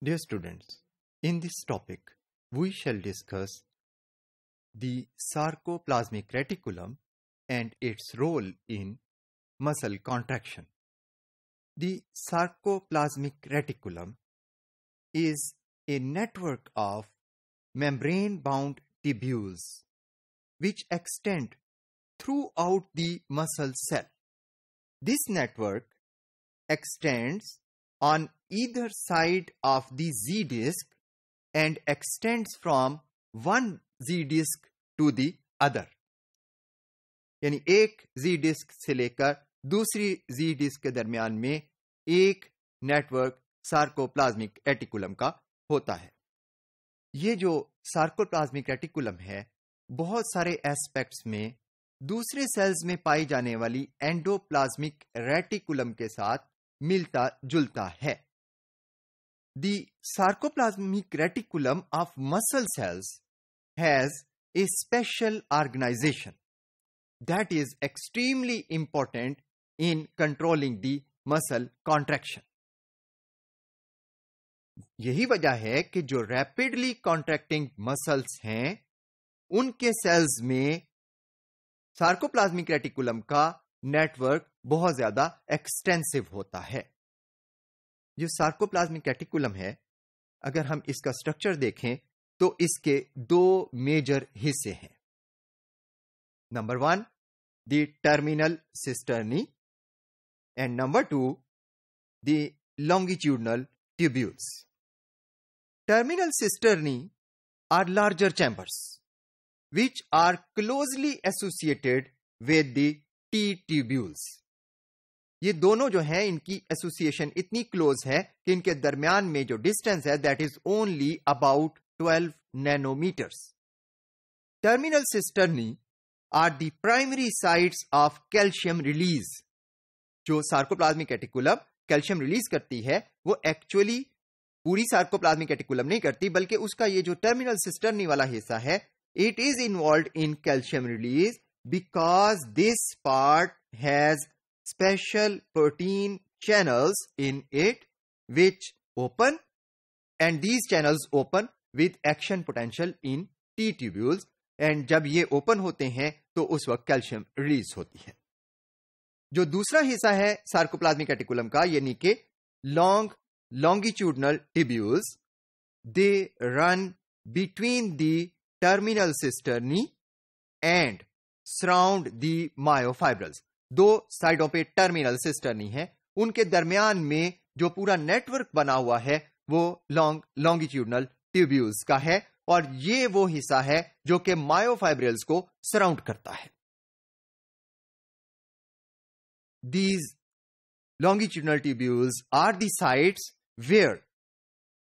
Dear students, in this topic, we shall discuss the sarcoplasmic reticulum and its role in muscle contraction. The sarcoplasmic reticulum is a network of membrane-bound tubules which extend throughout the muscle cell. This network extends on either side of the Z disk and extends from one Z disk to the other. यानी एक Z disc से लेकर दूसरी Z disc के दरमियान में एक network sarcoplasmic एटिकुलम का होता है ये जो सार्कोप्लाज्मिक एटिकुलम है बहुत सारे एस्पेक्ट्स में दूसरे सेल्स में पाई जाने वाली एंडोप्लाज्मिक रेटिकुलम के साथ मिलता जुलता है The sarcoplasmic reticulum of muscle cells has a special organization that is extremely important in controlling the muscle contraction. यही वजह है कि जो रैपिडली कॉन्ट्रैक्टिंग मसल्स हैं उनके सेल्स में सार्कोप्लाज्मिक रेटिकुलम का नेटवर्क बहुत ज्यादा एक्सटेंसिव होता है जो सार्कोप्लाज्मिक कैटिकुलम है अगर हम इसका स्ट्रक्चर देखें तो इसके दो मेजर हिस्से हैं number one the terminal cisternae and number two the longitudinal tubules terminal cisternae are larger chambers which are closely associated with the T tubules ये दोनों जो है इनकी एसोसिएशन इतनी क्लोज है कि इनके दरमियान में जो डिस्टेंस है that is only about 12 nanometers terminal cisternae are the primary sites of calcium release जो सार्कोप्लाज्मिक एटिकुलम कैल्शियम रिलीज करती है वो एक्चुअली पूरी सार्कोप्लाज्मिक एटिकुलम नहीं करती बल्कि उसका ये जो टर्मिनल सिस्टर्नी वाला हिस्सा है it is involve in calcium release because this part has special protein channels in it which open and these channels open with action potential in T tubules and जब ये open होते हैं तो उस वक्त calcium release होती है जो दूसरा हिस्सा है sarcoplasmic reticulum का यानी कि long longitudinal tubules they run between the terminal cisternae and surround the myofibrils दो साइडों पे टर्मिनल सिस्टर्नी है उनके दरमियान में जो पूरा नेटवर्क बना हुआ है वो लॉन्ग लॉन्गिट्यूडनल ट्यूब्यूल्स का है और ये वो हिस्सा है जो कि मायोफाइब्रिल्स को सराउंड करता है these longitudinal tubules are the sides where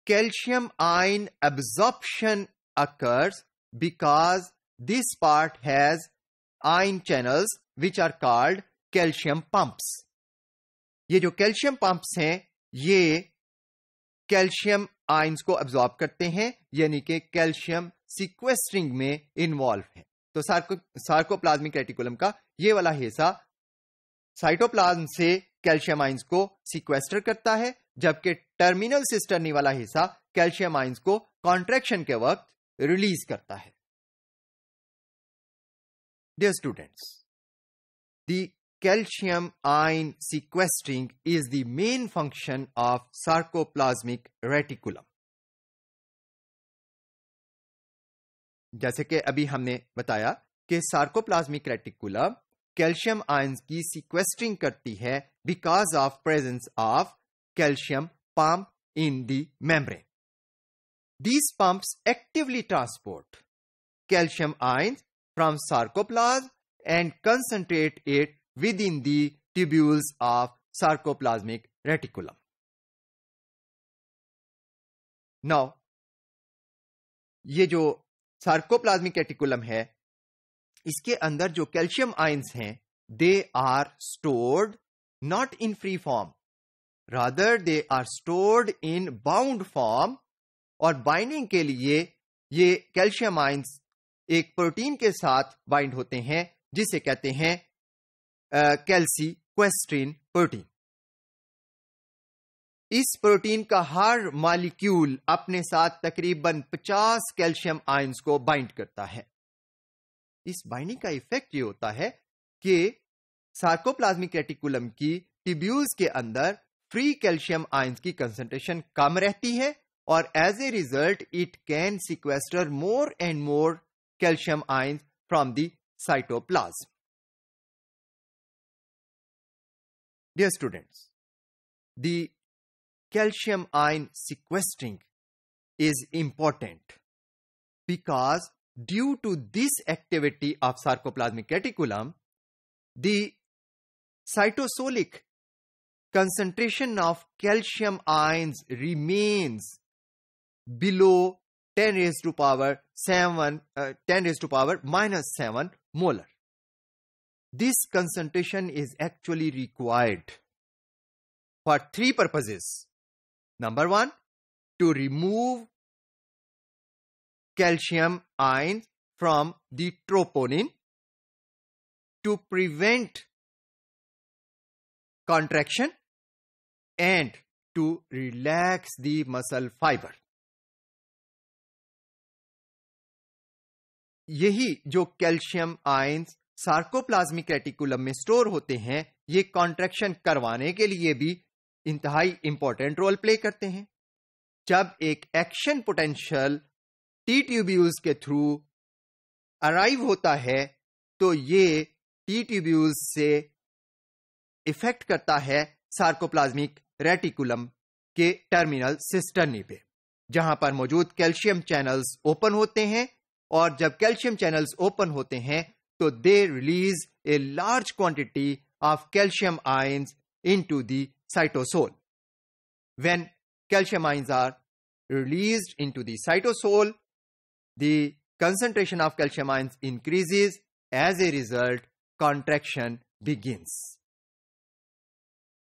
calcium ion absorption occurs because this part has ion channels which are called calcium pumps ये जो कैल्शियम पंप्स हैं ये कैल्शियम आइंस को एब्जॉर्ब करते हैं यानी कि कैल्शियम सिक्वेस्टरिंग में इन्वॉल्व है तो सार्को सार्कोप्लाज्मिक रेटिकुलम का ये वाला हिस्सा साइटोप्लाज्म से कैल्शियम आइंस को सिक्वेस्टर करता है जबकि टर्मिनल सिस्टर्नी वाला हिस्सा कैल्शियम आइंस को कॉन्ट्रेक्शन के वक्त रिलीज करता है Dear students, the calcium ion sequestering is the main function of sarcoplasmic reticulum. जैसे कि अभी हमने बताया कि सार्कोप्लाज्मिक रेटिकुलम कैल्शियम आयन की सिक्वेस्टिंग करती है because of presence of calcium pump in the membrane these pumps actively transport calcium ions from sarcoplasm and concentrate it within the tubules of sarcoplasmic reticulum. Now, ये जो sarcoplasmic reticulum है इसके अंदर जो calcium ions हैं they are stored not in free form rather they are stored in bound form और binding के लिए ये कैल्शियम आयंस एक प्रोटीन के साथ बाइंड होते हैं जिसे कहते हैं कैल्सी क्वेस्ट्रीन प्रोटीन इस प्रोटीन का हर मालिक्यूल अपने साथ तकरीबन 50 कैल्शियम आयंस को बाइंड करता है इस बाइंडिंग का इफेक्ट ये होता है कि सार्कोप्लाज्मिक रेटिकुलम की टिब्यूज के अंदर फ्री कैल्शियम आयंस की कंसंट्रेशन कम रहती है और as a result it can sequester more and more calcium ions from the cytoplasm. Dear students, the calcium ion sequestering is important because due to this activity of sarcoplasmic reticulum, the cytosolic concentration of calcium ions remains below 10 raised to power 7 uh, 10 raised to power minus 7 molar this concentration is actually required for three purposes number 1 to remove calcium ions from the troponin to prevent contraction and to relax the muscle fiber यही जो calcium ions sarcoplasmic reticulum में store होते हैं ये contraction करवाने के लिए भी इंतहाई इंपॉर्टेंट रोल प्ले करते हैं जब एक एक्शन पोटेंशियल टी ट्यूब्यूल्स के थ्रू अराइव होता है तो ये टी ट्यूब्यूल्स से इफेक्ट करता है सार्कोप्लाज्मिक रेटिकुलम के टर्मिनल सिस्टर्नी पे जहां पर मौजूद कैल्शियम चैनल्स ओपन होते हैं और जब कैल्शियम चैनल्स ओपन होते हैं तो they release a large quantity of calcium into the cytosol when calcium ions are released into the cytosol the concentration of calcium ions increases as a result contraction begins